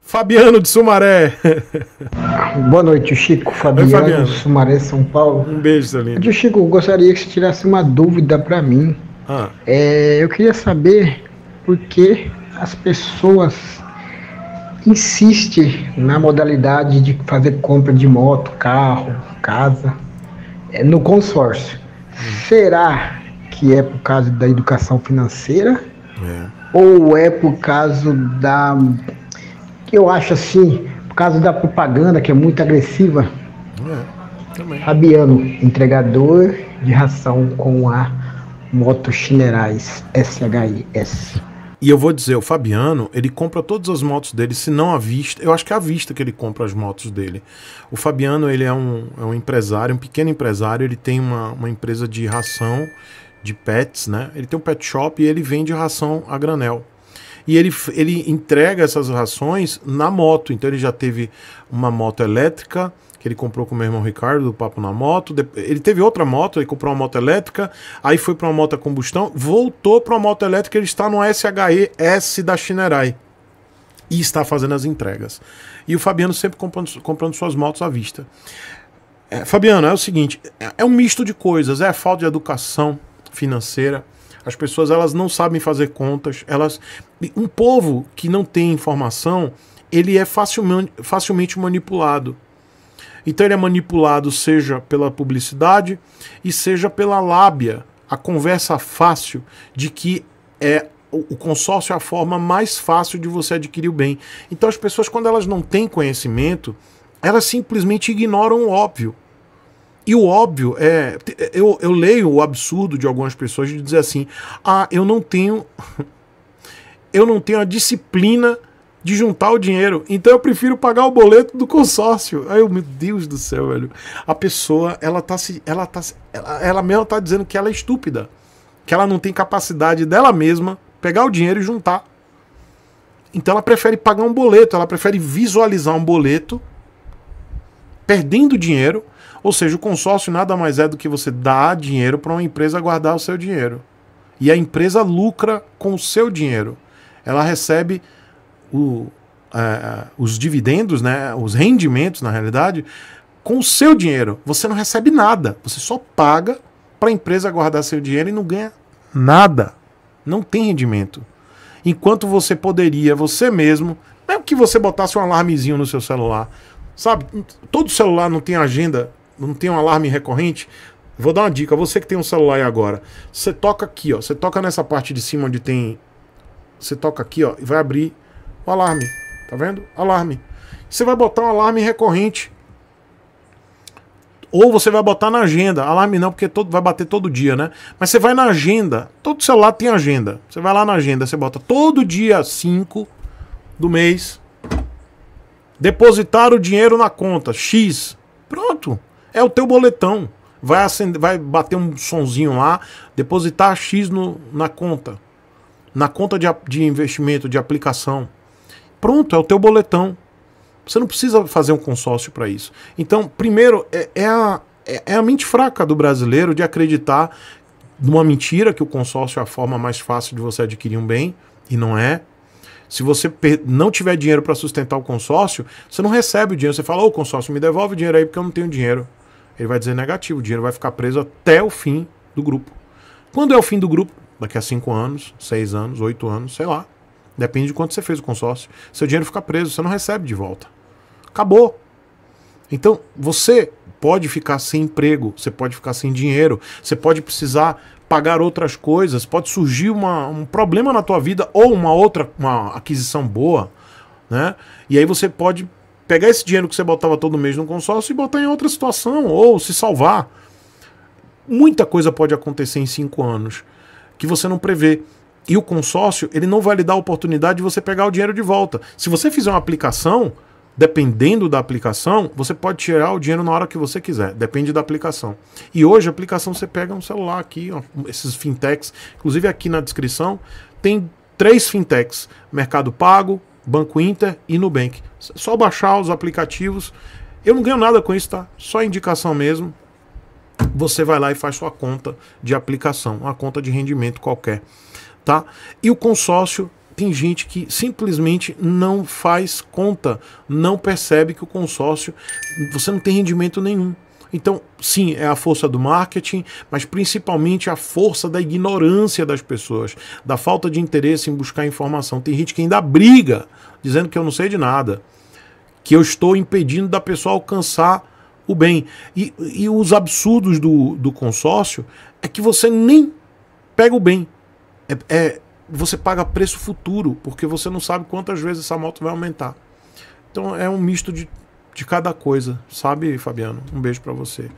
Fabiano de Sumaré. Boa noite, Chico. Fabiano, Oi, Fabiano. Sumaré, São Paulo. Um beijo, seu O Chico, gostaria que você tirasse uma dúvida para mim. Ah. É, eu queria saber por que as pessoas insistem na modalidade de fazer compra de moto, carro, casa, é, no consórcio. Hum. Será que é por causa da educação financeira? É. Ou é por causa da que eu acho assim, por causa da propaganda que é muito agressiva. É, também. Fabiano, entregador de ração com a Moto Chinerais SHIS. E eu vou dizer, o Fabiano, ele compra todas as motos dele, se não à vista. Eu acho que é à vista que ele compra as motos dele. O Fabiano, ele é um, é um empresário, um pequeno empresário, ele tem uma, uma empresa de ração de pets, né? Ele tem um pet shop e ele vende ração a granel. E ele, ele entrega essas rações na moto. Então ele já teve uma moto elétrica que ele comprou com o meu irmão Ricardo, do Papo na Moto. Ele teve outra moto, ele comprou uma moto elétrica, aí foi para uma moto a combustão, voltou para uma moto elétrica, ele está no SHE S da Shinerai e está fazendo as entregas. E o Fabiano sempre comprando, comprando suas motos à vista. É, Fabiano, é o seguinte: é, é um misto de coisas, é a falta de educação financeira, as pessoas elas não sabem fazer contas, elas um povo que não tem informação, ele é facilmente, facilmente manipulado. Então ele é manipulado seja pela publicidade e seja pela lábia, a conversa fácil de que é o consórcio é a forma mais fácil de você adquirir o bem. Então as pessoas quando elas não têm conhecimento, elas simplesmente ignoram o óbvio. E o óbvio é, é. Eu, eu leio o absurdo de algumas pessoas de dizer assim: ah, eu não tenho. eu não tenho a disciplina de juntar o dinheiro. Então eu prefiro pagar o boleto do consórcio. Aí eu, meu Deus do céu, velho. A pessoa, ela tá se ela tá ela, ela mesma tá dizendo que ela é estúpida, que ela não tem capacidade dela mesma pegar o dinheiro e juntar. Então ela prefere pagar um boleto, ela prefere visualizar um boleto perdendo dinheiro, ou seja, o consórcio nada mais é do que você dar dinheiro para uma empresa guardar o seu dinheiro. E a empresa lucra com o seu dinheiro. Ela recebe o, uh, os dividendos, né, os rendimentos, na realidade, com o seu dinheiro. Você não recebe nada. Você só paga para a empresa guardar seu dinheiro e não ganha nada. Não tem rendimento. Enquanto você poderia, você mesmo, mesmo é que você botasse um alarmezinho no seu celular, Sabe? Todo celular não tem agenda, não tem um alarme recorrente. Vou dar uma dica, você que tem um celular aí agora, você toca aqui, ó, você toca nessa parte de cima onde tem você toca aqui, ó, e vai abrir o alarme. Tá vendo? Alarme. Você vai botar um alarme recorrente. Ou você vai botar na agenda. Alarme não, porque todo, vai bater todo dia, né? Mas você vai na agenda. Todo celular tem agenda. Você vai lá na agenda, você bota todo dia 5 do mês Depositar o dinheiro na conta, X. Pronto. É o teu boletão. Vai, acender, vai bater um sonzinho lá, depositar X no, na conta. Na conta de, de investimento, de aplicação. Pronto, é o teu boletão. Você não precisa fazer um consórcio para isso. Então, primeiro, é, é a, é, é a mente fraca do brasileiro de acreditar numa mentira que o consórcio é a forma mais fácil de você adquirir um bem, e não é. Se você não tiver dinheiro para sustentar o consórcio, você não recebe o dinheiro. Você fala, ô oh, consórcio, me devolve o dinheiro aí porque eu não tenho dinheiro. Ele vai dizer negativo, o dinheiro vai ficar preso até o fim do grupo. Quando é o fim do grupo? Daqui a 5 anos, 6 anos, 8 anos, sei lá. Depende de quanto você fez o consórcio. Seu dinheiro fica preso, você não recebe de volta. Acabou. Então, você pode ficar sem emprego, você pode ficar sem dinheiro, você pode precisar pagar outras coisas, pode surgir uma, um problema na tua vida ou uma outra uma aquisição boa, né? E aí você pode pegar esse dinheiro que você botava todo mês no consórcio e botar em outra situação ou se salvar. Muita coisa pode acontecer em cinco anos que você não prevê. E o consórcio, ele não vai lhe dar a oportunidade de você pegar o dinheiro de volta. Se você fizer uma aplicação, dependendo da aplicação, você pode tirar o dinheiro na hora que você quiser, depende da aplicação. E hoje a aplicação você pega um celular aqui, ó, esses fintechs, inclusive aqui na descrição, tem três fintechs: Mercado Pago, Banco Inter e Nubank. Só baixar os aplicativos. Eu não ganho nada com isso, tá? Só indicação mesmo. Você vai lá e faz sua conta de aplicação, uma conta de rendimento qualquer, tá? E o consórcio tem gente que simplesmente não faz conta, não percebe que o consórcio você não tem rendimento nenhum. Então, sim, é a força do marketing, mas principalmente a força da ignorância das pessoas, da falta de interesse em buscar informação. Tem gente que ainda briga dizendo que eu não sei de nada, que eu estou impedindo da pessoa alcançar o bem. E, e os absurdos do, do consórcio é que você nem pega o bem. É, é, você paga preço futuro, porque você não sabe quantas vezes essa moto vai aumentar. Então é um misto de, de cada coisa, sabe, Fabiano? Um beijo para você.